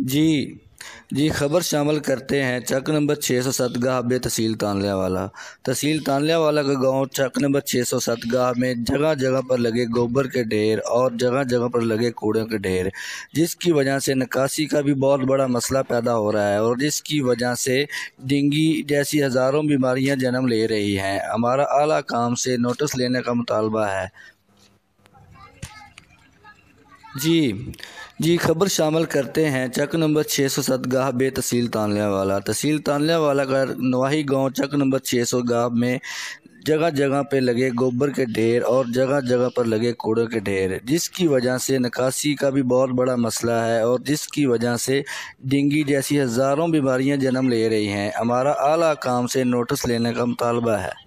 जी जी खबर शामिल करते हैं चक नंबर छः सौ सत गाह बे तहसील वाला तहसील वाला का गांव चक नंबर छः सौ सत गाह में जगह जगह पर लगे गोबर के ढेर और जगह जगह पर लगे कूड़ों के ढेर जिसकी वजह से निकासी का भी बहुत बड़ा मसला पैदा हो रहा है और जिसकी वजह से डेंगी जैसी हज़ारों बीमारियाँ जन्म ले रही हैं हमारा अला काम से नोटिस लेने का मुतालबा है जी जी खबर शामिल करते हैं चक नंबर छः सौ सत बे तहसील वाला तहसील वाला का नवाही गांव चक नंबर छः सौ गाह में जगह जगह पर लगे गोबर के ढेर और जगह जगह पर लगे कूड़े के ढेर जिसकी वजह से निकासी का भी बहुत बड़ा मसला है और जिसकी वजह से डेंगी जैसी हज़ारों बीमारियां जन्म ले रही हैं हमारा आला काम से नोटिस लेने का मुतालबा है